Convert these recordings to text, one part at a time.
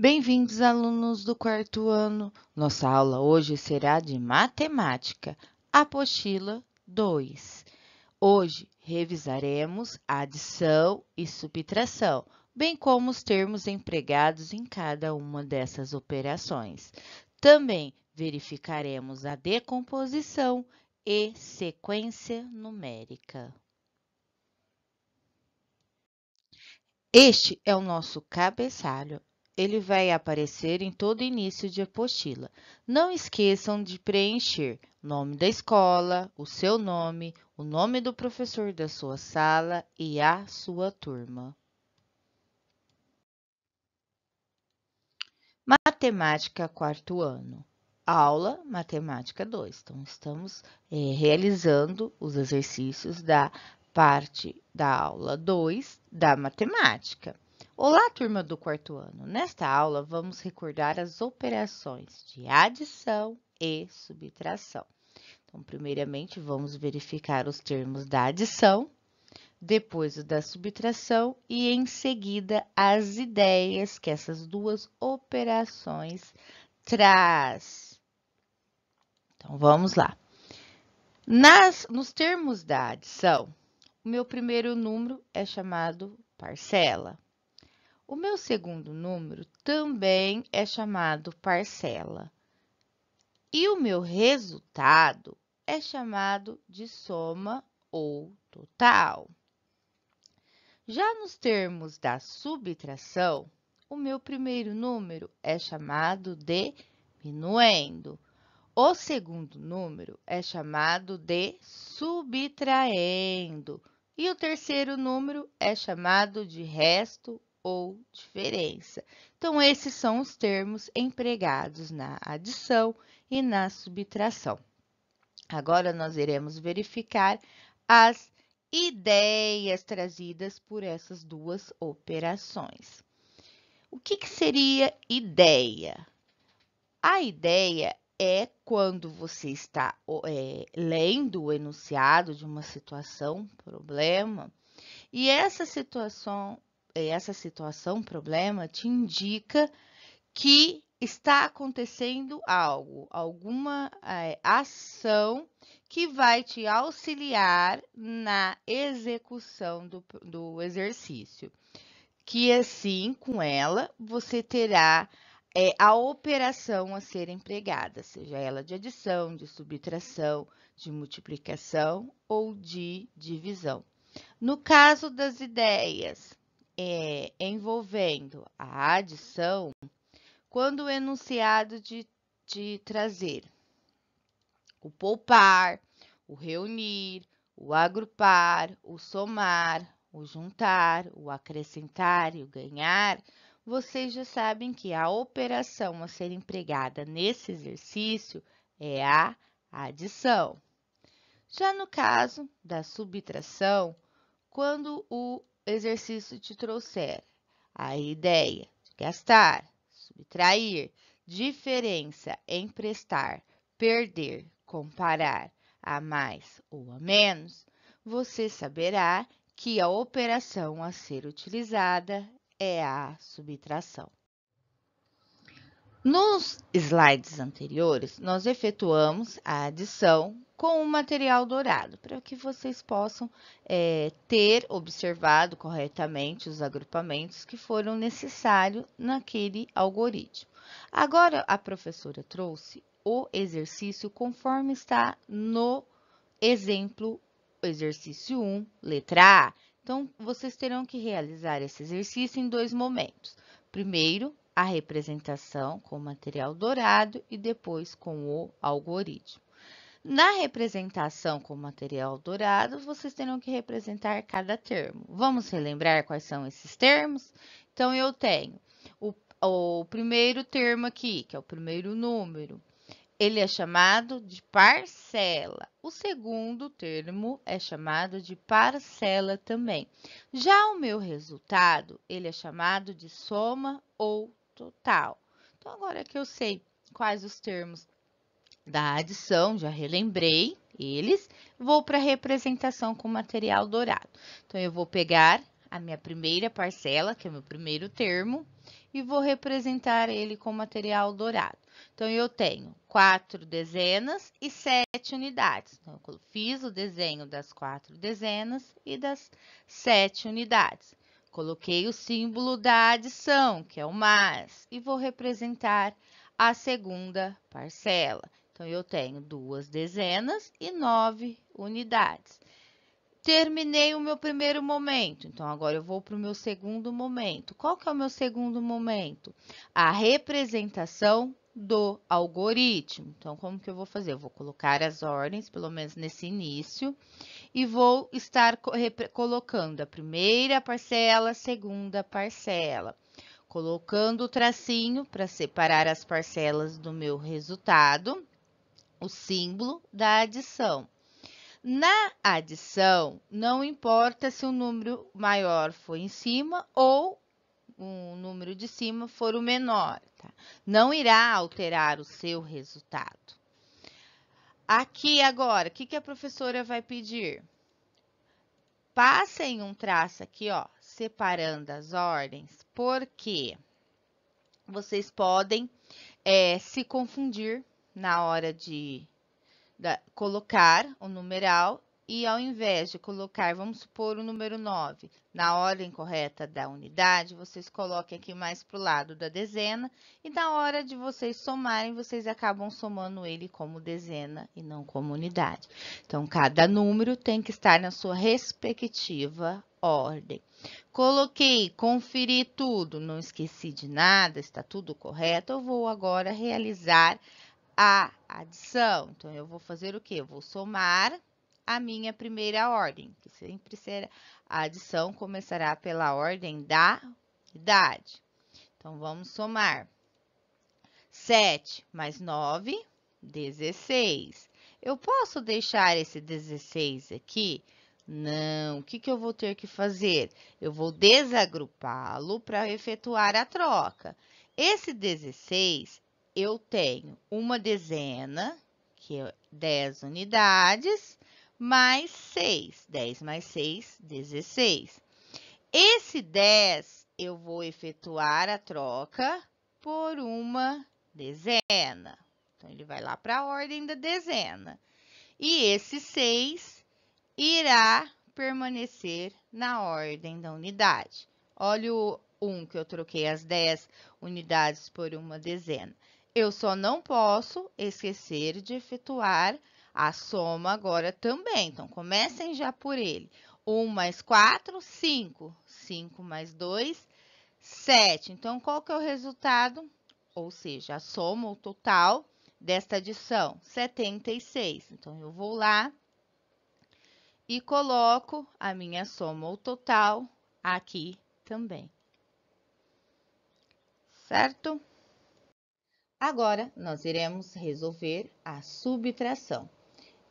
Bem-vindos, alunos do quarto ano. Nossa aula hoje será de matemática, apostila 2. Hoje revisaremos a adição e subtração, bem como os termos empregados em cada uma dessas operações. Também verificaremos a decomposição e sequência numérica. Este é o nosso cabeçalho ele vai aparecer em todo início de apostila. Não esqueçam de preencher nome da escola, o seu nome, o nome do professor da sua sala e a sua turma. Matemática quarto ano. Aula Matemática 2. Então, estamos é, realizando os exercícios da parte da aula 2 da matemática. Olá, turma do quarto ano! Nesta aula, vamos recordar as operações de adição e subtração. Então, primeiramente, vamos verificar os termos da adição, depois o da subtração e, em seguida, as ideias que essas duas operações traz. Então, vamos lá. Nas, nos termos da adição, o meu primeiro número é chamado parcela o meu segundo número também é chamado parcela. E o meu resultado é chamado de soma ou total. Já nos termos da subtração, o meu primeiro número é chamado de minuendo. O segundo número é chamado de subtraendo. E o terceiro número é chamado de resto ou diferença. Então, esses são os termos empregados na adição e na subtração. Agora, nós iremos verificar as ideias trazidas por essas duas operações. O que, que seria ideia? A ideia é quando você está é, lendo o enunciado de uma situação, problema, e essa situação, eh, essa situação, problema, te indica que está acontecendo algo, alguma é, ação que vai te auxiliar na execução do, do exercício. Que assim, com ela, você terá é, a operação a ser empregada, seja ela de adição, de subtração, de multiplicação ou de divisão. No caso das ideias, é, envolvendo a adição quando o enunciado de, de trazer o poupar, o reunir, o agrupar, o somar, o juntar, o acrescentar e o ganhar, vocês já sabem que a operação a ser empregada nesse exercício é a adição. Já no caso da subtração, quando o exercício te trouxer a ideia de gastar, subtrair, diferença, emprestar, perder, comparar a mais ou a menos, você saberá que a operação a ser utilizada é a subtração. Nos slides anteriores, nós efetuamos a adição com o material dourado, para que vocês possam é, ter observado corretamente os agrupamentos que foram necessários naquele algoritmo. Agora, a professora trouxe o exercício conforme está no exemplo, exercício 1, letra A. Então, vocês terão que realizar esse exercício em dois momentos. Primeiro, a representação com material dourado e depois com o algoritmo. Na representação com material dourado, vocês terão que representar cada termo. Vamos relembrar quais são esses termos? Então, eu tenho o, o primeiro termo aqui, que é o primeiro número. Ele é chamado de parcela. O segundo termo é chamado de parcela também. Já o meu resultado, ele é chamado de soma ou Total. tal. Então, agora que eu sei quais os termos da adição, já relembrei eles, vou para a representação com material dourado. Então, eu vou pegar a minha primeira parcela, que é o meu primeiro termo, e vou representar ele com material dourado. Então, eu tenho quatro dezenas e sete unidades. Então, eu fiz o desenho das quatro dezenas e das sete unidades. Coloquei o símbolo da adição, que é o mais, e vou representar a segunda parcela. Então, eu tenho duas dezenas e nove unidades. Terminei o meu primeiro momento, então agora eu vou para o meu segundo momento. Qual que é o meu segundo momento? A representação do algoritmo. Então, como que eu vou fazer? Eu vou colocar as ordens, pelo menos nesse início e vou estar colocando a primeira parcela, segunda parcela, colocando o tracinho para separar as parcelas do meu resultado, o símbolo da adição. Na adição, não importa se o um número maior for em cima ou o um número de cima for o menor, tá? Não irá alterar o seu resultado. Aqui agora, o que, que a professora vai pedir? Passem um traço aqui, ó, separando as ordens, porque vocês podem é, se confundir na hora de da, colocar o numeral e ao invés de colocar, vamos supor, o número 9 na ordem correta da unidade, vocês coloquem aqui mais para o lado da dezena e na hora de vocês somarem, vocês acabam somando ele como dezena e não como unidade. Então, cada número tem que estar na sua respectiva ordem. Coloquei, conferi tudo, não esqueci de nada, está tudo correto, eu vou agora realizar a adição. Então, eu vou fazer o quê? Eu vou somar a minha primeira ordem, que sempre será a adição começará pela ordem da idade. Então vamos somar. 7 mais 9, 16. Eu posso deixar esse 16 aqui? Não. O que, que eu vou ter que fazer? Eu vou desagrupá-lo para efetuar a troca. Esse 16, eu tenho uma dezena, que é 10 unidades, mais 6. 10 mais 6, 16. Esse 10 eu vou efetuar a troca por uma dezena. Então, ele vai lá para a ordem da dezena. E esse 6 irá permanecer na ordem da unidade. Olha o 1 que eu troquei as 10 unidades por uma dezena. Eu só não posso esquecer de efetuar a a soma agora também. Então, comecem já por ele. 1 mais 4, 5. 5 mais 2, 7. Então, qual que é o resultado? Ou seja, a soma, o total desta adição, 76. Então, eu vou lá e coloco a minha soma, o total, aqui também. Certo? Agora, nós iremos resolver a subtração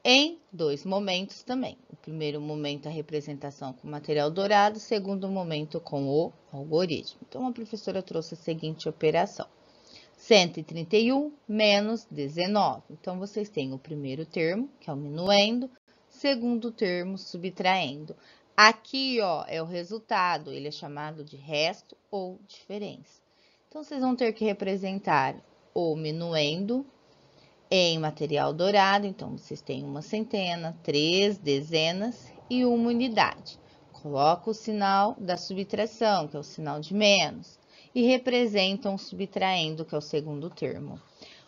em dois momentos também. O primeiro momento a representação com material dourado, segundo momento com o algoritmo. Então, a professora trouxe a seguinte operação. 131 menos 19. Então, vocês têm o primeiro termo, que é o minuendo, segundo termo, subtraindo. Aqui, ó, é o resultado, ele é chamado de resto ou diferença. Então, vocês vão ter que representar o minuendo em material dourado, então vocês têm uma centena, três dezenas e uma unidade. Coloca o sinal da subtração, que é o sinal de menos, e representam subtraindo, que é o segundo termo,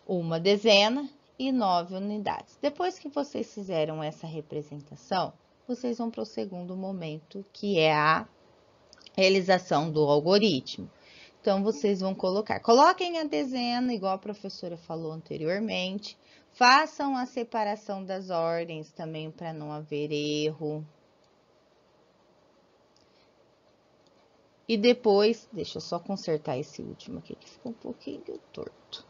uma dezena e nove unidades. Depois que vocês fizeram essa representação, vocês vão para o segundo momento, que é a realização do algoritmo. Então, vocês vão colocar. Coloquem a dezena, igual a professora falou anteriormente. Façam a separação das ordens também para não haver erro. E depois, deixa eu só consertar esse último aqui que ficou um pouquinho torto.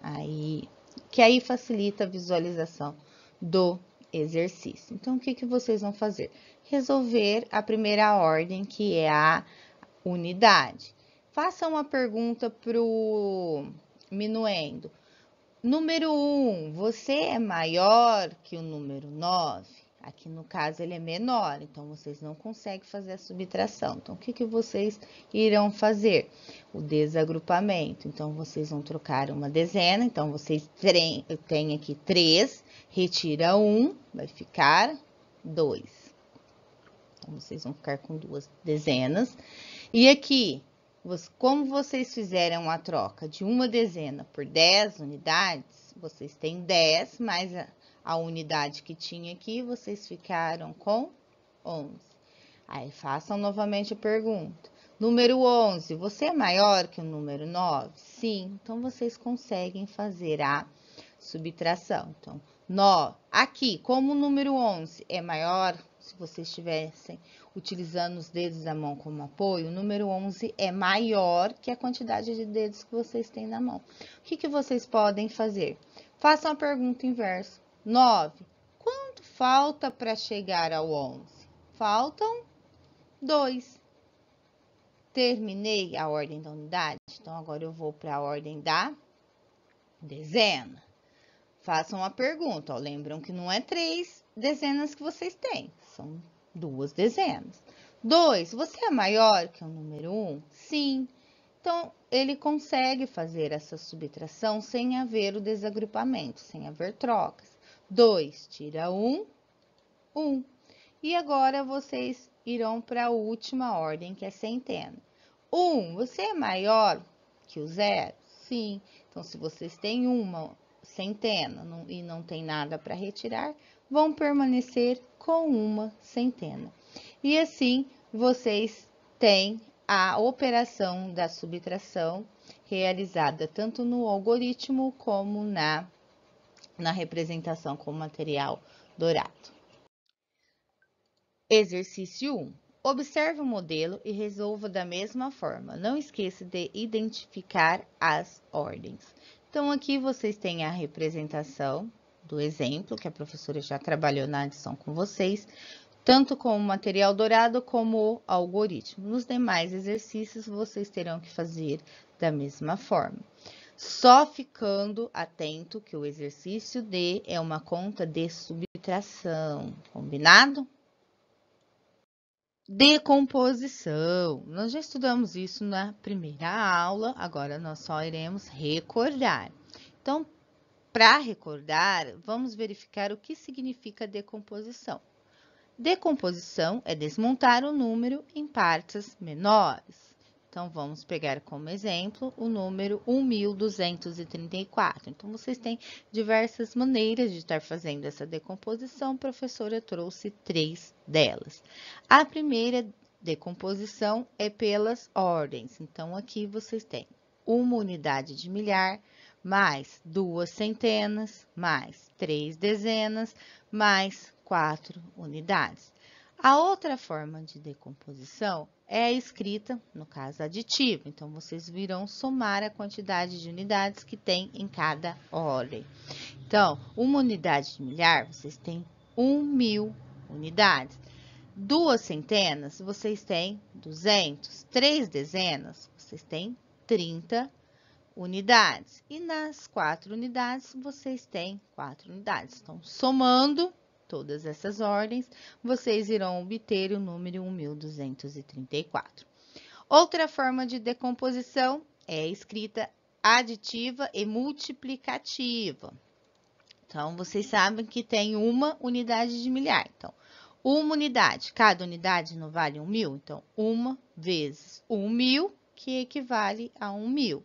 Aí, que aí facilita a visualização do exercício. Então, o que, que vocês vão fazer? Resolver a primeira ordem, que é a unidade. Faça uma pergunta para o minuendo. Número 1, um, você é maior que o número 9? Aqui no caso ele é menor, então vocês não conseguem fazer a subtração. Então, o que, que vocês irão fazer? O desagrupamento. Então, vocês vão trocar uma dezena. Então, vocês têm aqui 3, retira 1, um, vai ficar 2. Então, vocês vão ficar com duas dezenas. E aqui, como vocês fizeram a troca de uma dezena por 10 unidades, vocês têm 10 mais a unidade que tinha aqui, vocês ficaram com 11. Aí façam novamente a pergunta. Número 11, você é maior que o número 9? Sim, então vocês conseguem fazer a subtração. Então, 9, aqui, como o número 11 é maior, se vocês estivessem utilizando os dedos da mão como apoio, o número 11 é maior que a quantidade de dedos que vocês têm na mão. O que, que vocês podem fazer? Façam a pergunta inversa. 9. Quanto falta para chegar ao 11? Faltam 2. Terminei a ordem da unidade, então agora eu vou para a ordem da dezena. Façam a pergunta, ó, lembram que não é três dezenas que vocês têm, são duas dezenas. 2. Você é maior que o número 1? Um? Sim. Então, ele consegue fazer essa subtração sem haver o desagrupamento, sem haver trocas. 2, tira 1, 1. E agora vocês irão para a última ordem, que é centena. 1, você é maior que o zero? Sim. Então, se vocês têm uma centena e não tem nada para retirar, vão permanecer com uma centena. E assim, vocês têm a operação da subtração realizada tanto no algoritmo como na na representação com material dourado. Exercício 1. Observe o modelo e resolva da mesma forma. Não esqueça de identificar as ordens. Então, aqui vocês têm a representação do exemplo, que a professora já trabalhou na adição com vocês, tanto com o material dourado como o algoritmo. Nos demais exercícios, vocês terão que fazer da mesma forma. Só ficando atento que o exercício D é uma conta de subtração, combinado? Decomposição. Nós já estudamos isso na primeira aula, agora nós só iremos recordar. Então, para recordar, vamos verificar o que significa decomposição. Decomposição é desmontar o número em partes menores. Então, vamos pegar como exemplo o número 1234. Então, vocês têm diversas maneiras de estar fazendo essa decomposição. A professora trouxe três delas. A primeira decomposição é pelas ordens. Então, aqui vocês têm uma unidade de milhar, mais duas centenas, mais três dezenas, mais quatro unidades. A outra forma de decomposição é a escrita, no caso aditivo. Então, vocês virão somar a quantidade de unidades que tem em cada ordem. Então, uma unidade de milhar, vocês têm 1.000 unidades. Duas centenas, vocês têm 200. Três dezenas, vocês têm 30 unidades. E nas quatro unidades, vocês têm quatro unidades. Então, somando todas essas ordens, vocês irão obter o número 1234. Outra forma de decomposição é a escrita aditiva e multiplicativa. Então, vocês sabem que tem uma unidade de milhar. Então, uma unidade, cada unidade não vale um mil? Então, uma vezes um mil, que equivale a um mil.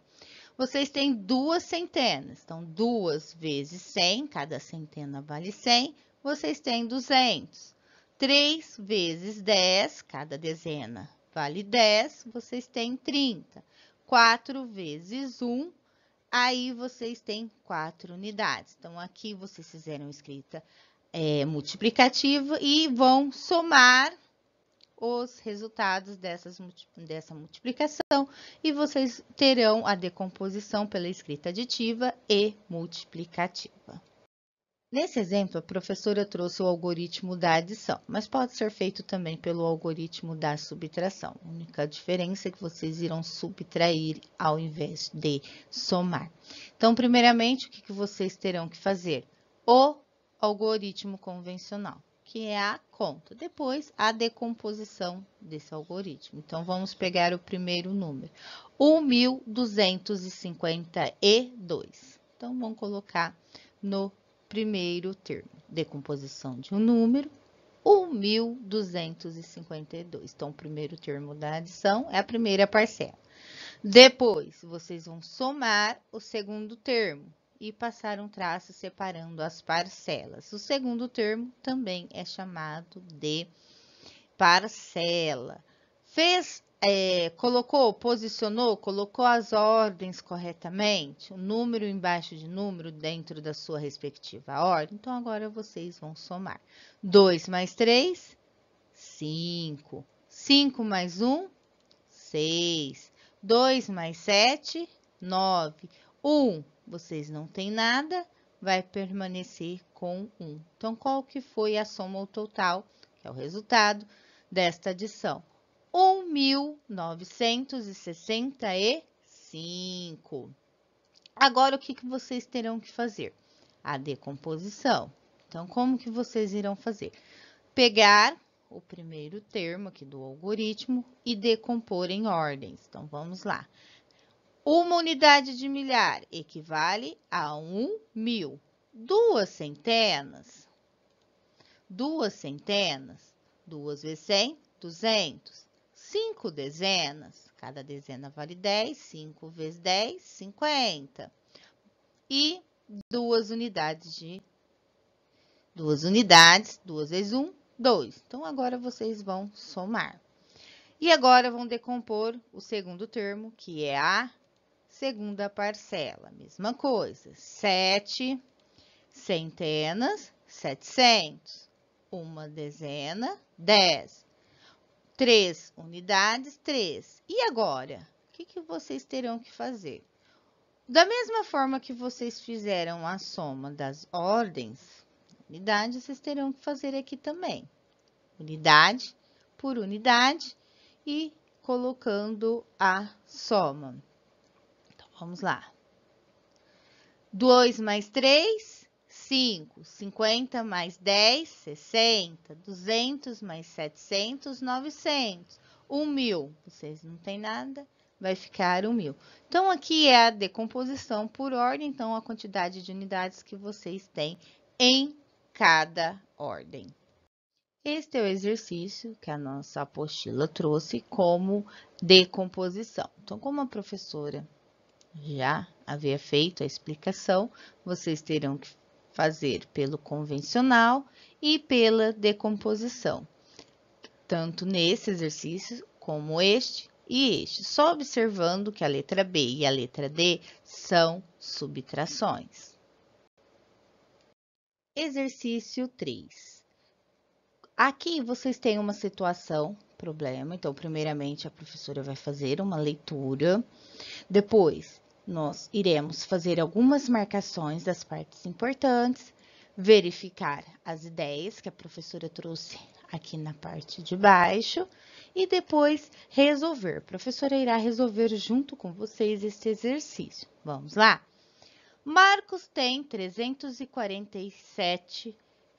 Vocês têm duas centenas, então, duas vezes cem, cada centena vale cem vocês têm 200. 3 vezes 10, cada dezena vale 10, vocês têm 30. 4 vezes 1, aí vocês têm 4 unidades. Então, aqui vocês fizeram escrita é, multiplicativa e vão somar os resultados dessas, dessa multiplicação e vocês terão a decomposição pela escrita aditiva e multiplicativa. Nesse exemplo, a professora trouxe o algoritmo da adição, mas pode ser feito também pelo algoritmo da subtração. A única diferença é que vocês irão subtrair ao invés de somar. Então, primeiramente, o que vocês terão que fazer? O algoritmo convencional, que é a conta. Depois, a decomposição desse algoritmo. Então, vamos pegar o primeiro número, 1.252. Então, vamos colocar no primeiro termo, decomposição de um número, 1.252. Então, o primeiro termo da adição é a primeira parcela. Depois, vocês vão somar o segundo termo e passar um traço separando as parcelas. O segundo termo também é chamado de parcela. Fez é, colocou, posicionou, colocou as ordens corretamente, o número embaixo de número dentro da sua respectiva ordem. Então, agora vocês vão somar. 2 mais 3, 5. 5 mais 1, 6. 2 mais 7, 9. 1, vocês não têm nada, vai permanecer com 1. Então, qual que foi a soma ou total, que é o resultado desta adição? 1.965. Agora, o que, que vocês terão que fazer? A decomposição. Então, como que vocês irão fazer? Pegar o primeiro termo aqui do algoritmo e decompor em ordens. Então, vamos lá. Uma unidade de milhar equivale a um mil. Duas centenas, duas centenas, duas vezes cem, 200. 5 dezenas. Cada dezena vale 10, 5 vezes 10, 50. E duas unidades de duas unidades, duas vezes 1, 2. Então agora vocês vão somar. E agora vão decompor o segundo termo, que é a segunda parcela. Mesma coisa, 7 centenas, 700. Uma dezena, 10. 3 unidades, 3. E agora? O que, que vocês terão que fazer? Da mesma forma que vocês fizeram a soma das ordens, unidades, vocês terão que fazer aqui também. Unidade por unidade e colocando a soma. Então, vamos lá. 2 mais 3, 5, 50 mais 10, 60, 200 mais 700, 900, 1000, Vocês não tem nada, vai ficar 1000. Então, aqui é a decomposição por ordem, então, a quantidade de unidades que vocês têm em cada ordem. Este é o exercício que a nossa apostila trouxe como decomposição. Então, como a professora já havia feito a explicação, vocês terão que fazer pelo convencional e pela decomposição, tanto nesse exercício como este e este, só observando que a letra B e a letra D são subtrações. Exercício 3. Aqui vocês têm uma situação, problema, então primeiramente a professora vai fazer uma leitura, depois nós iremos fazer algumas marcações das partes importantes, verificar as ideias que a professora trouxe aqui na parte de baixo e depois resolver. A professora irá resolver junto com vocês este exercício. Vamos lá? Marcos tem 347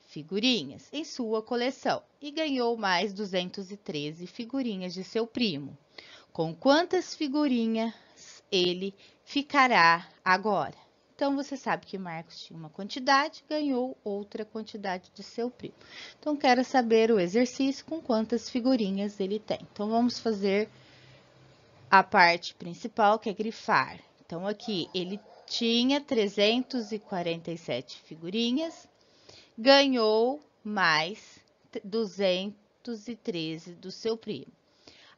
figurinhas em sua coleção e ganhou mais 213 figurinhas de seu primo. Com quantas figurinhas ele ficará agora. Então, você sabe que Marcos tinha uma quantidade, ganhou outra quantidade de seu primo. Então, quero saber o exercício com quantas figurinhas ele tem. Então, vamos fazer a parte principal, que é grifar. Então, aqui ele tinha 347 figurinhas, ganhou mais 213 do seu primo.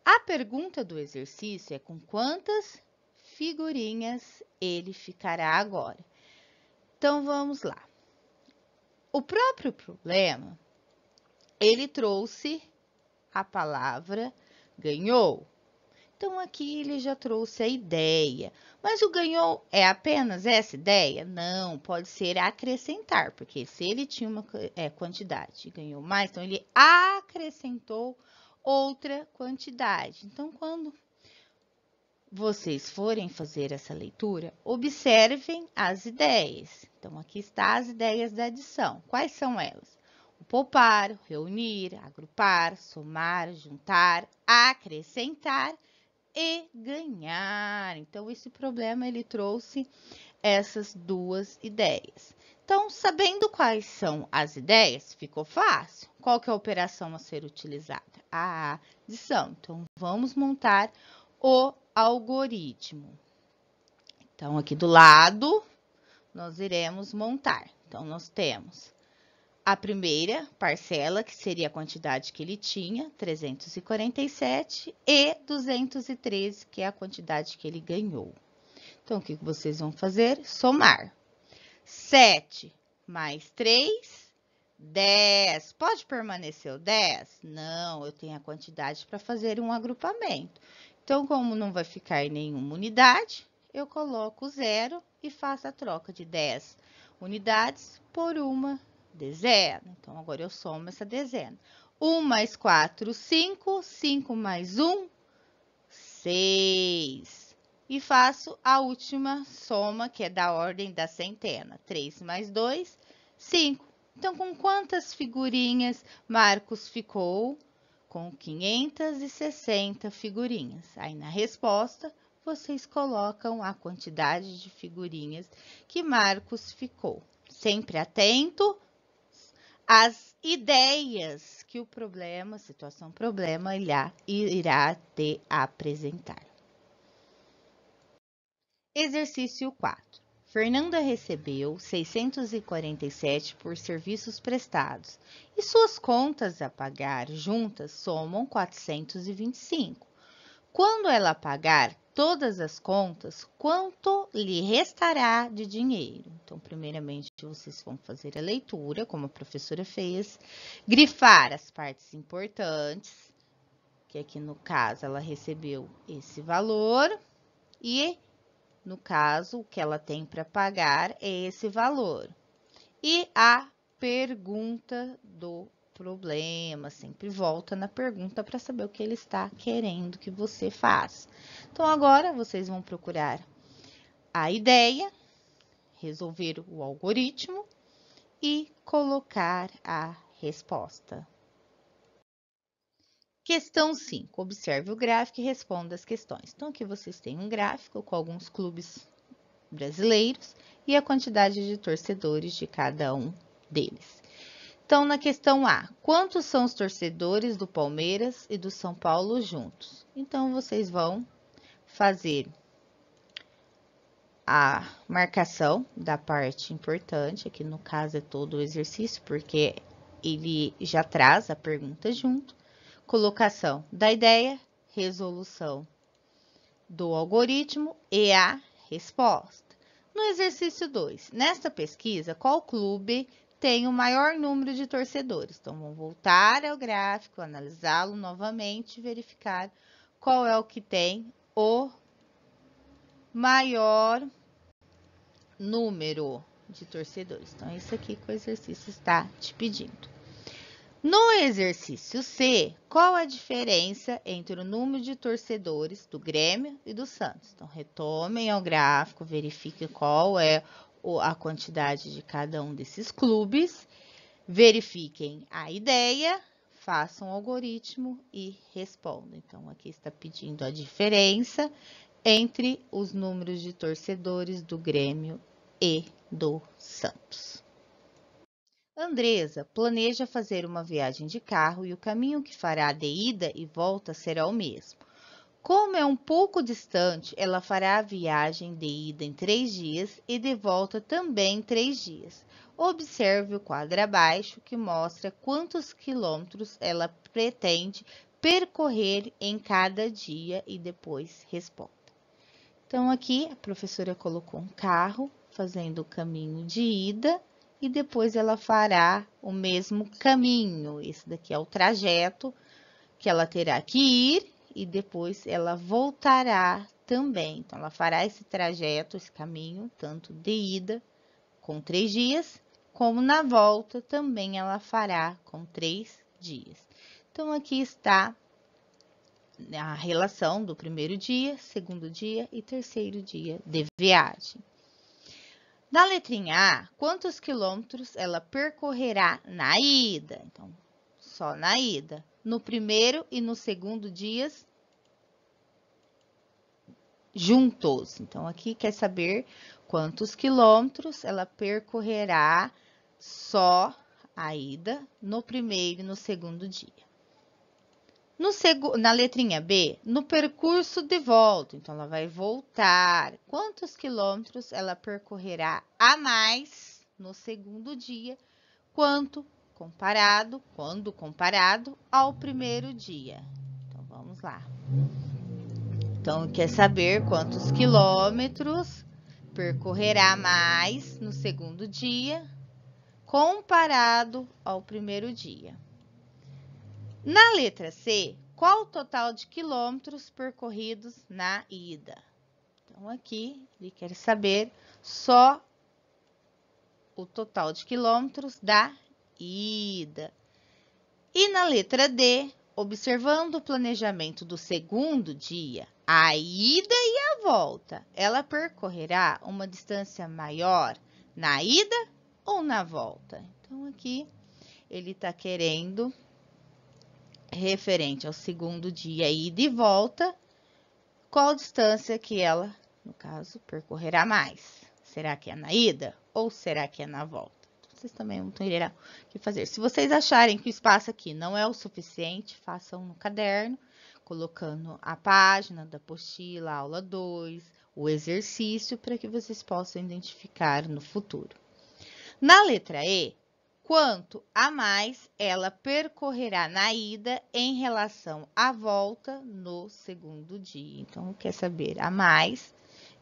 A pergunta do exercício é com quantas figurinhas ele ficará agora. Então vamos lá. O próprio problema, ele trouxe a palavra ganhou. Então, aqui ele já trouxe a ideia. Mas o ganhou é apenas essa ideia? Não, pode ser acrescentar, porque se ele tinha uma é, quantidade e ganhou mais, então ele acrescentou outra quantidade. Então, quando vocês forem fazer essa leitura, observem as ideias. Então, aqui está as ideias da adição. Quais são elas? O poupar, reunir, agrupar, somar, juntar, acrescentar e ganhar. Então, esse problema ele trouxe essas duas ideias. Então, sabendo quais são as ideias, ficou fácil. Qual que é a operação a ser utilizada? A adição. Então, vamos montar o algoritmo. Então, aqui do lado, nós iremos montar. Então, nós temos a primeira parcela, que seria a quantidade que ele tinha, 347, e 213, que é a quantidade que ele ganhou. Então, o que vocês vão fazer? Somar. 7 mais 3, 10. Pode permanecer o 10? Não, eu tenho a quantidade para fazer um agrupamento. Então, como não vai ficar em nenhuma unidade, eu coloco zero e faço a troca de 10 unidades por uma dezena. Então, agora eu somo essa dezena. 1 mais 4, 5. 5 mais 1, 6. E faço a última soma, que é da ordem da centena. 3 mais 2, 5. Então, com quantas figurinhas Marcos ficou? com 560 figurinhas. Aí na resposta, vocês colocam a quantidade de figurinhas que Marcos ficou. Sempre atento às ideias que o problema, situação problema, irá, te apresentar. Exercício 4. Fernanda recebeu 647 por serviços prestados e suas contas a pagar juntas somam 425. Quando ela pagar todas as contas, quanto lhe restará de dinheiro? Então, primeiramente, vocês vão fazer a leitura, como a professora fez, grifar as partes importantes, que aqui é no caso ela recebeu esse valor, e no caso, o que ela tem para pagar é esse valor. E a pergunta do problema, sempre volta na pergunta para saber o que ele está querendo que você faça. Então, agora vocês vão procurar a ideia, resolver o algoritmo e colocar a resposta. Questão 5. Observe o gráfico e responda as questões. Então, aqui vocês têm um gráfico com alguns clubes brasileiros e a quantidade de torcedores de cada um deles. Então, na questão A, quantos são os torcedores do Palmeiras e do São Paulo juntos? Então, vocês vão fazer a marcação da parte importante, aqui no caso é todo o exercício, porque ele já traz a pergunta junto, colocação da ideia, resolução do algoritmo e a resposta. No exercício 2, nesta pesquisa, qual clube tem o maior número de torcedores? Então, vamos voltar ao gráfico, analisá-lo novamente, verificar qual é o que tem o maior número de torcedores. Então, é isso aqui que o exercício está te pedindo. No exercício C, qual a diferença entre o número de torcedores do Grêmio e do Santos? Então, retomem o gráfico, verifiquem qual é a quantidade de cada um desses clubes, verifiquem a ideia, façam o algoritmo e respondam. Então, aqui está pedindo a diferença entre os números de torcedores do Grêmio e do Santos. Andresa planeja fazer uma viagem de carro e o caminho que fará de ida e volta será o mesmo. Como é um pouco distante, ela fará a viagem de ida em três dias e de volta também em três dias. Observe o quadro abaixo que mostra quantos quilômetros ela pretende percorrer em cada dia e depois responda. Então, aqui a professora colocou um carro fazendo o caminho de ida e depois ela fará o mesmo caminho. Esse daqui é o trajeto que ela terá que ir e depois ela voltará também. Então, ela fará esse trajeto, esse caminho, tanto de ida com três dias, como na volta também ela fará com três dias. Então, aqui está a relação do primeiro dia, segundo dia e terceiro dia de viagem. Na letrinha A, quantos quilômetros ela percorrerá na ida? Então, só na ida. No primeiro e no segundo dias juntos. Então, aqui quer saber quantos quilômetros ela percorrerá só a ida no primeiro e no segundo dia. No Na letrinha B, no percurso de volta, então ela vai voltar. Quantos quilômetros ela percorrerá a mais no segundo dia, quanto comparado, quando comparado ao primeiro dia? Então vamos lá. Então quer saber quantos quilômetros percorrerá mais no segundo dia comparado ao primeiro dia. Na letra C, qual o total de quilômetros percorridos na ida? Então, aqui ele quer saber só o total de quilômetros da ida. E na letra D, observando o planejamento do segundo dia, a ida e a volta, ela percorrerá uma distância maior na ida ou na volta? Então, aqui ele está querendo referente ao segundo dia e de volta, qual distância que ela, no caso, percorrerá mais? Será que é na ida ou será que é na volta? Então, vocês também não terão que fazer. Se vocês acharem que o espaço aqui não é o suficiente, façam no caderno, colocando a página da apostila, aula 2, o exercício, para que vocês possam identificar no futuro. Na letra E, quanto a mais ela percorrerá na ida em relação à volta no segundo dia. Então, quer saber a mais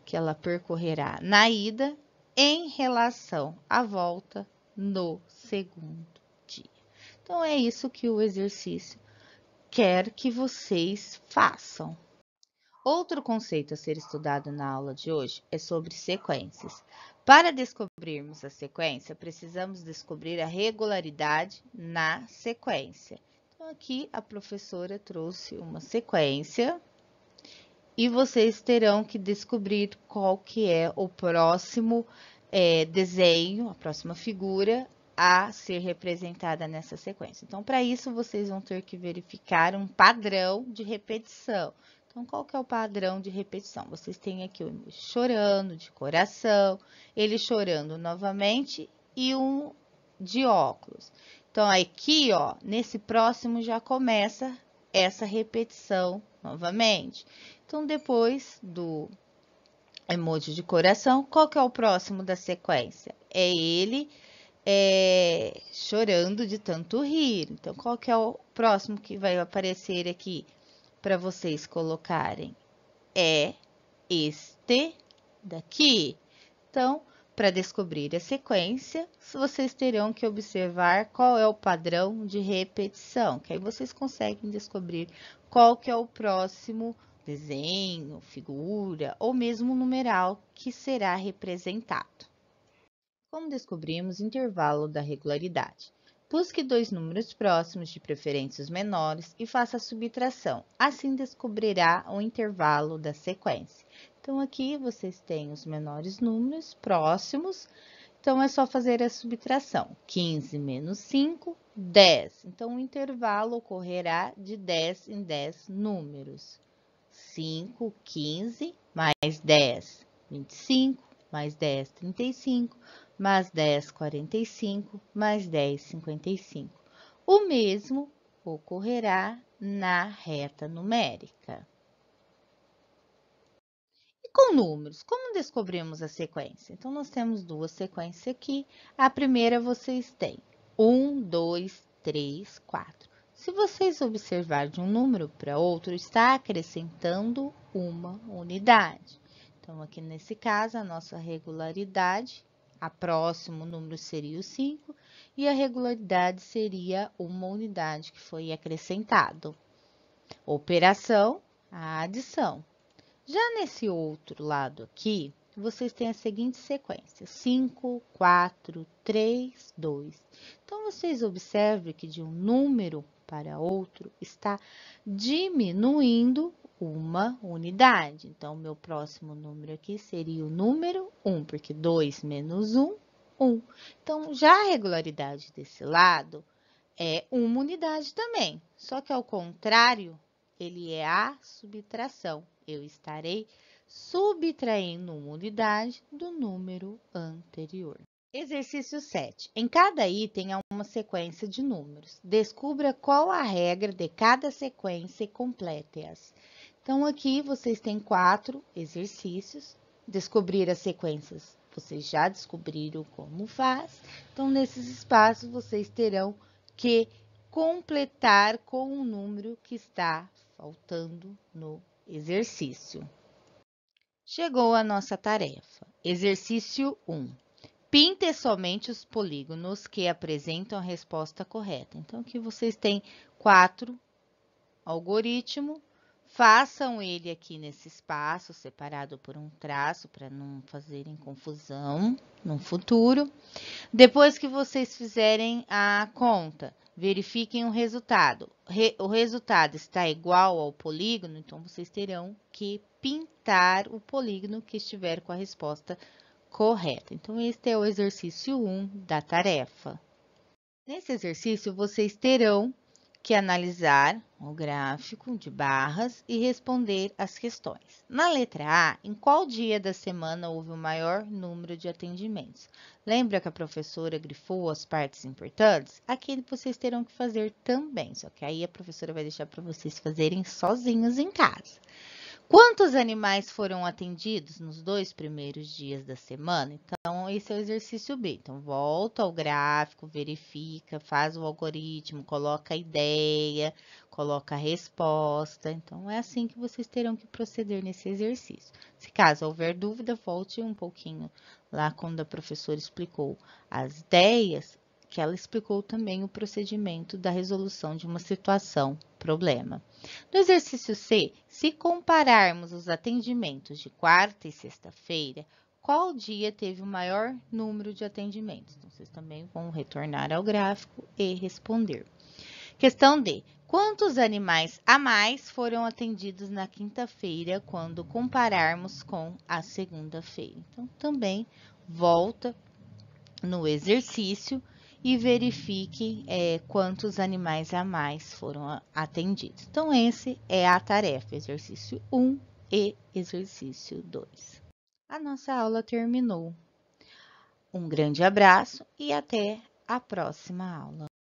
que ela percorrerá na ida em relação à volta no segundo dia. Então, é isso que o exercício quer que vocês façam. Outro conceito a ser estudado na aula de hoje é sobre sequências. Para descobrirmos a sequência, precisamos descobrir a regularidade na sequência. Então, aqui a professora trouxe uma sequência e vocês terão que descobrir qual que é o próximo é, desenho, a próxima figura a ser representada nessa sequência. Então, para isso, vocês vão ter que verificar um padrão de repetição. Então, qual que é o padrão de repetição? Vocês têm aqui o emoji chorando, de coração, ele chorando novamente e um de óculos. Então, aqui, ó, nesse próximo já começa essa repetição novamente. Então, depois do emoji de coração, qual que é o próximo da sequência? É ele é, chorando de tanto rir. Então, qual que é o próximo que vai aparecer aqui? para vocês colocarem é este daqui. Então, para descobrir a sequência, vocês terão que observar qual é o padrão de repetição, que aí vocês conseguem descobrir qual que é o próximo desenho, figura ou mesmo numeral que será representado. Como descobrimos, intervalo da regularidade. Busque dois números próximos, de preferência os menores, e faça a subtração. Assim, descobrirá o intervalo da sequência. Então, aqui vocês têm os menores números próximos, então é só fazer a subtração. 15 menos 5, 10. Então, o intervalo ocorrerá de 10 em 10 números. 5, 15, mais 10, 25, mais 10, 35, mais 10, 45, mais 10, 55. O mesmo ocorrerá na reta numérica. E com números, como descobrimos a sequência? Então, nós temos duas sequências aqui. A primeira vocês têm 1, 2, 3, 4. Se vocês observarem de um número para outro, está acrescentando uma unidade. Então, aqui nesse caso, a nossa regularidade a próxima, número seria o 5 e a regularidade seria uma unidade que foi acrescentado. Operação, a adição. Já nesse outro lado aqui, vocês têm a seguinte sequência: 5, 4, 3, 2. Então, vocês observem que de um número para outro está diminuindo uma unidade. Então, meu próximo número aqui seria o número 1, porque 2 menos 1, 1. Então, já a regularidade desse lado é uma unidade também, só que ao contrário, ele é a subtração. Eu estarei subtraindo uma unidade do número anterior. Exercício 7. Em cada item há uma sequência de números. Descubra qual a regra de cada sequência e complete-as. Então, aqui vocês têm quatro exercícios. Descobrir as sequências, vocês já descobriram como faz. Então, nesses espaços, vocês terão que completar com o número que está faltando no exercício. Chegou a nossa tarefa. Exercício 1. Pinte somente os polígonos que apresentam a resposta correta. Então, aqui vocês têm quatro algoritmos Façam ele aqui nesse espaço, separado por um traço, para não fazerem confusão no futuro. Depois que vocês fizerem a conta, verifiquem o resultado. Re o resultado está igual ao polígono, então vocês terão que pintar o polígono que estiver com a resposta correta. Então, este é o exercício 1 da tarefa. Nesse exercício, vocês terão que analisar o gráfico de barras e responder as questões. Na letra A, em qual dia da semana houve o maior número de atendimentos? Lembra que a professora grifou as partes importantes? Aqui vocês terão que fazer também, só que aí a professora vai deixar para vocês fazerem sozinhos em casa. Quantos animais foram atendidos nos dois primeiros dias da semana? Então, esse é o exercício B. Então, volta ao gráfico, verifica, faz o algoritmo, coloca a ideia, coloca a resposta. Então, é assim que vocês terão que proceder nesse exercício. Se caso houver dúvida, volte um pouquinho lá quando a professora explicou as ideias que ela explicou também o procedimento da resolução de uma situação problema. No exercício C, se compararmos os atendimentos de quarta e sexta-feira, qual dia teve o maior número de atendimentos? Então, vocês também vão retornar ao gráfico e responder. Questão D. Quantos animais a mais foram atendidos na quinta-feira quando compararmos com a segunda-feira? Então, também volta no exercício e verifique é, quantos animais a mais foram atendidos. Então, esse é a tarefa, exercício 1 e exercício 2. A nossa aula terminou. Um grande abraço e até a próxima aula.